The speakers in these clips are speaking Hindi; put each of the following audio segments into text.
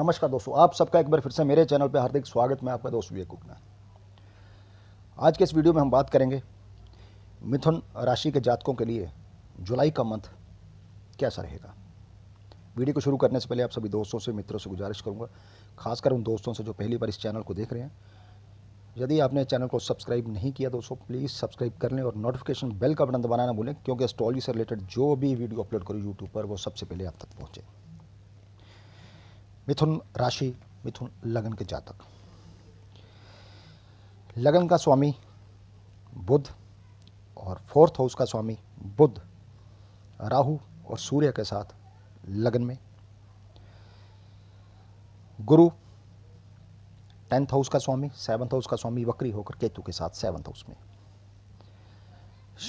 नमस्कार दोस्तों आप सबका एक बार फिर से मेरे चैनल पर हार्दिक स्वागत मैं आपका दोस्त विवेक कुकना आज के इस वीडियो में हम बात करेंगे मिथुन राशि के जातकों के लिए जुलाई का मंथ कैसा रहेगा वीडियो को शुरू करने से पहले आप सभी दोस्तों से मित्रों से गुजारिश करूँगा खासकर उन दोस्तों से जो पहली बार इस चैनल को देख रहे हैं यदि आपने चैनल को सब्सक्राइब नहीं किया दोस्तों प्लीज़ सब्सक्राइब कर लें और नोटिफिकेशन बेल का बटन दबाना ना भूलें क्योंकि स्टॉली से रिलेटेड जो भी वीडियो अपलोड करूँ यूट्यूब पर वो सबसे पहले आप तक पहुँचे मिथुन राशि मिथुन लगन के जातक लगन का स्वामी बुध और फोर्थ हाउस का स्वामी बुध राहु और सूर्य के साथ लगन में गुरु टेंथ हाउस का स्वामी सेवंथ हाउस का स्वामी वक्री होकर केतु के साथ सेवंथ हाउस में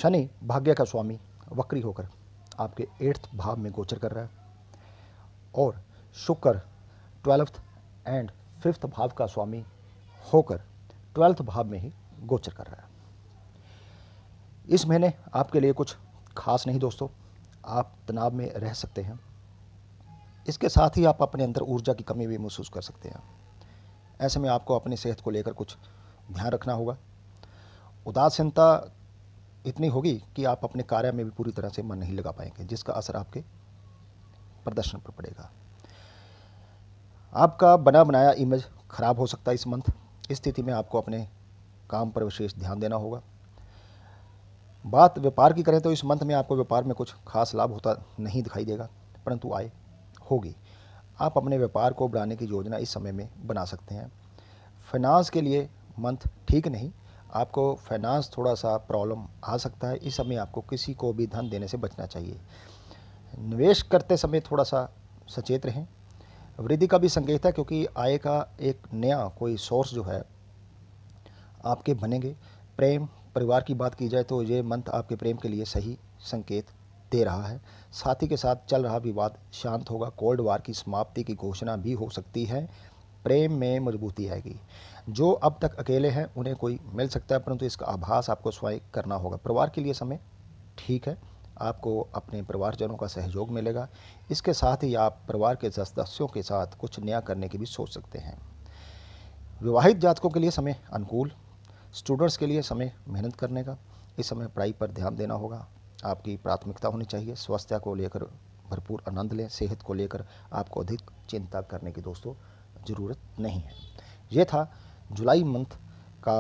शनि भाग्य का स्वामी वक्री होकर आपके एट्थ भाव में गोचर कर रहा है और शुक्र ट्वेल्थ एंड फिफ्थ भाव का स्वामी होकर ट्वेल्थ भाव में ही गोचर कर रहा है इस महीने आपके लिए कुछ खास नहीं दोस्तों आप तनाव में रह सकते हैं इसके साथ ही आप अपने अंदर ऊर्जा की कमी भी महसूस कर सकते हैं ऐसे में आपको अपनी सेहत को लेकर कुछ ध्यान रखना होगा उदासीनता इतनी होगी कि आप अपने कार्य में भी पूरी तरह से मन नहीं लगा पाएंगे जिसका असर आपके प्रदर्शन पर पड़ेगा आपका बना बनाया इमेज ख़राब हो सकता है इस मंथ इस स्थिति में आपको अपने काम पर विशेष ध्यान देना होगा बात व्यापार की करें तो इस मंथ में आपको व्यापार में कुछ खास लाभ होता नहीं दिखाई देगा परंतु आय होगी आप अपने व्यापार को बढ़ाने की योजना इस समय में बना सकते हैं फाइनेंस के लिए मंथ ठीक नहीं आपको फाइनेंस थोड़ा सा प्रॉब्लम आ सकता है इस समय आपको किसी को भी धन देने से बचना चाहिए निवेश करते समय थोड़ा सा सचेत रहें वृद्धि का भी संकेत है क्योंकि आय का एक नया कोई सोर्स जो है आपके बनेंगे प्रेम परिवार की बात की जाए तो ये मंथ आपके प्रेम के लिए सही संकेत दे रहा है साथ ही के साथ चल रहा विवाद शांत होगा कोल्ड वार की समाप्ति की घोषणा भी हो सकती है प्रेम में मजबूती आएगी जो अब तक अकेले हैं उन्हें कोई मिल सकता है परंतु इसका आभास आपको स्वयं करना होगा परिवार के लिए समय ठीक है आपको अपने परिवारजनों का सहयोग मिलेगा इसके साथ ही आप परिवार के सदस्यों के साथ कुछ नया करने की भी सोच सकते हैं विवाहित जातकों के लिए समय अनुकूल स्टूडेंट्स के लिए समय मेहनत करने का इस समय पढ़ाई पर ध्यान देना होगा आपकी प्राथमिकता होनी चाहिए स्वास्थ्य को लेकर भरपूर आनंद लें सेहत को लेकर आपको अधिक चिंता करने की दोस्तों ज़रूरत नहीं है ये था जुलाई मंथ का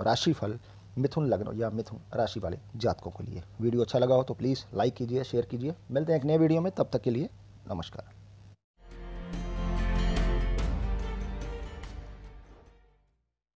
राशिफल मिथुन लग्न या मिथुन राशि वाले जातकों के लिए वीडियो अच्छा लगा हो तो प्लीज़ लाइक कीजिए शेयर कीजिए मिलते हैं एक नए वीडियो में तब तक के लिए नमस्कार